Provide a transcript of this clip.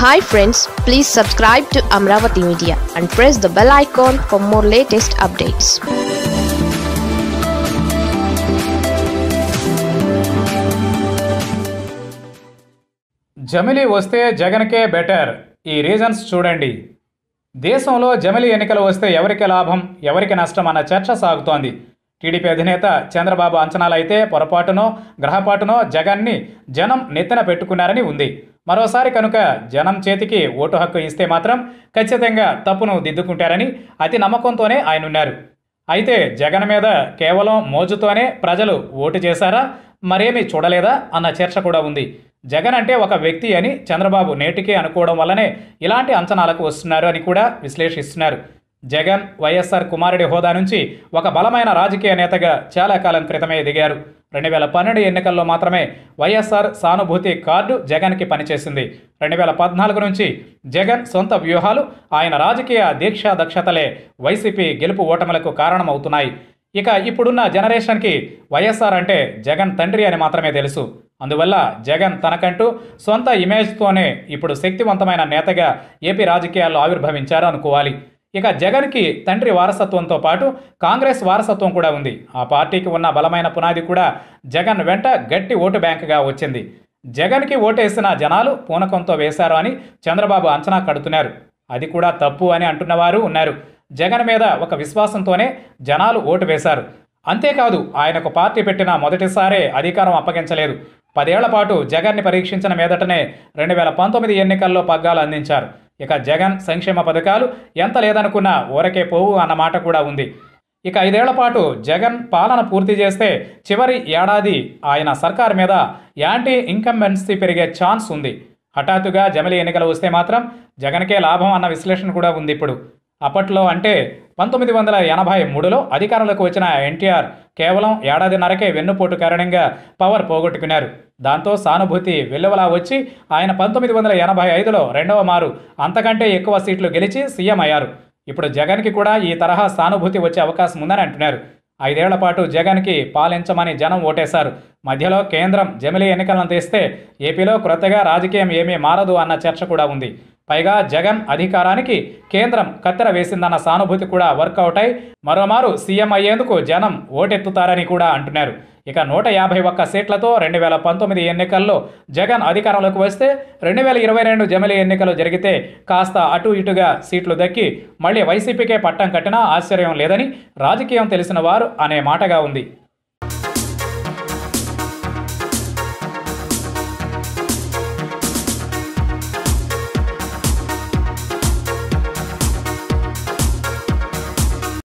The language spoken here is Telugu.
hi friends please subscribe to Amaravati media and press the bell icon for more latest updates జమిలి వస్తే జగన్కే బెటర్ ఈ రీజన్స్ చూడండి దేశంలో జమిలి ఎన్నికలు వస్తే ఎవరికి లాభం ఎవరికి నష్టం అన్న చర్చ సాగుతోంది టీడీపీ అధినేత చంద్రబాబు అంచనాలైతే పొరపాటునో గ్రహపాటునో జగన్ని జనం నెత్తిన పెట్టుకున్నారని ఉంది మరోసారి కనుక జనం చేతికి ఓటు హక్కు ఇస్తే మాత్రం ఖచ్చితంగా తప్పును దిద్దుకుంటారని అతి నమ్మకంతోనే ఆయనున్నారు అయితే జగన్ మీద కేవలం మోజుతోనే ప్రజలు ఓటు చేశారా మరేమీ చూడలేదా అన్న చర్చ కూడా ఉంది జగన్ అంటే ఒక వ్యక్తి అని చంద్రబాబు నేటికే అనుకోవడం వల్లనే ఇలాంటి అంచనాలకు వస్తున్నారు అని కూడా విశ్లేషిస్తున్నారు జగన్ వైఎస్ఆర్ కుమారుడి హోదా నుంచి ఒక బలమైన రాజకీయ నేతగా చాలా కాలం క్రితమే దిగారు రెండు వేల పన్నెండు ఎన్నికల్లో మాత్రమే వైఎస్ఆర్ సానుభూతి కార్డు జగన్కి పనిచేసింది రెండు వేల పద్నాలుగు నుంచి జగన్ సొంత వ్యూహాలు ఆయన రాజకీయ దీక్షా దక్షతలే వైసీపీ గెలుపు ఓటములకు కారణమవుతున్నాయి ఇక ఇప్పుడున్న జనరేషన్కి వైఎస్ఆర్ అంటే జగన్ తండ్రి అని మాత్రమే తెలుసు అందువల్ల జగన్ తనకంటూ సొంత ఇమేజ్తోనే ఇప్పుడు శక్తివంతమైన నేతగా ఏపీ రాజకీయాల్లో ఆవిర్భవించారు అనుకోవాలి ఇక జగన్కి తండ్రి వారసత్వంతో పాటు కాంగ్రెస్ వారసత్వం కూడా ఉంది ఆ పార్టీకి ఉన్న బలమైన పునాది కూడా జగన్ వెంట గట్టి ఓటు బ్యాంకుగా వచ్చింది జగన్కి ఓటేసిన జనాలు పూనకంతో వేశారు అని చంద్రబాబు అంచనా కడుతున్నారు అది కూడా తప్పు అని అంటున్నవారు ఉన్నారు జగన్ మీద ఒక విశ్వాసంతోనే జనాలు ఓటు వేశారు అంతేకాదు ఆయనకు పార్టీ పెట్టిన మొదటిసారే అధికారం అప్పగించలేదు పదేళ్ల పాటు జగన్ని పరీక్షించిన మీదటనే రెండు వేల పంతొమ్మిది ఎన్నికల్లో పగ్గాలు అందించారు ఇక జగన్ సంక్షేమ పథకాలు ఎంత లేదనుకున్నా ఊరకే పోవు అన్నమాట కూడా ఉంది ఇక ఐదేళ్ల పాటు జగన్ పాలన పూర్తి చేస్తే చివరి ఏడాది ఆయన సర్కార్ మీద యాంటీ ఇన్కంబెన్సీ పెరిగే ఛాన్స్ ఉంది హఠాత్తుగా జమిలి ఎన్నికలు వస్తే మాత్రం జగన్కే లాభం అన్న విశ్లేషణ కూడా ఉంది ఇప్పుడు అప్పట్లో అంటే పంతొమ్మిది వందల ఎనభై మూడులో అధికారంలోకి వచ్చిన ఎన్టీఆర్ కేవలం ఏడాదిన్నరకే వెన్నుపోటు కారణంగా పవర్ పోగొట్టుకున్నారు దాంతో సానుభూతి వెల్లువలా వచ్చి ఆయన పంతొమ్మిది వందల ఎనభై ఐదులో రెండవ మారు అంతకంటే ఎక్కువ సీట్లు గెలిచి సీఎం అయ్యారు ఇప్పుడు జగన్కి కూడా ఈ తరహా సానుభూతి వచ్చే అవకాశం ఉందని అంటున్నారు ఐదేళ్ల పాటు జగన్కి పాలించమని జనం ఓటేశారు మధ్యలో కేంద్రం జమిలీ ఎన్నికలను తీస్తే ఏపీలో క్రొత్తగా రాజకీయం ఏమీ మారదు అన్న చర్చ కూడా ఉంది పైగా జగన్ అధికారానికి కేంద్రం కత్తెర వేసిందన్న సానుభూతి కూడా వర్కౌట్ అయి మరోమారు సీఎం అయ్యేందుకు జనం ఓటెత్తుతారని కూడా అంటున్నారు ఇక నూట యాభై ఒక్క సీట్లతో రెండు వేల పంతొమ్మిది ఎన్నికల్లో జగన్ అధికారంలోకి వస్తే రెండు వేల ఇరవై రెండు జమిలీ ఎన్నికలు జరిగితే కాస్త అటు ఇటుగా సీట్లు దక్కి మళ్ళీ వైసీపీకే పట్టం కట్టినా ఆశ్చర్యం లేదని రాజకీయం తెలిసిన వారు అనే మాటగా ఉంది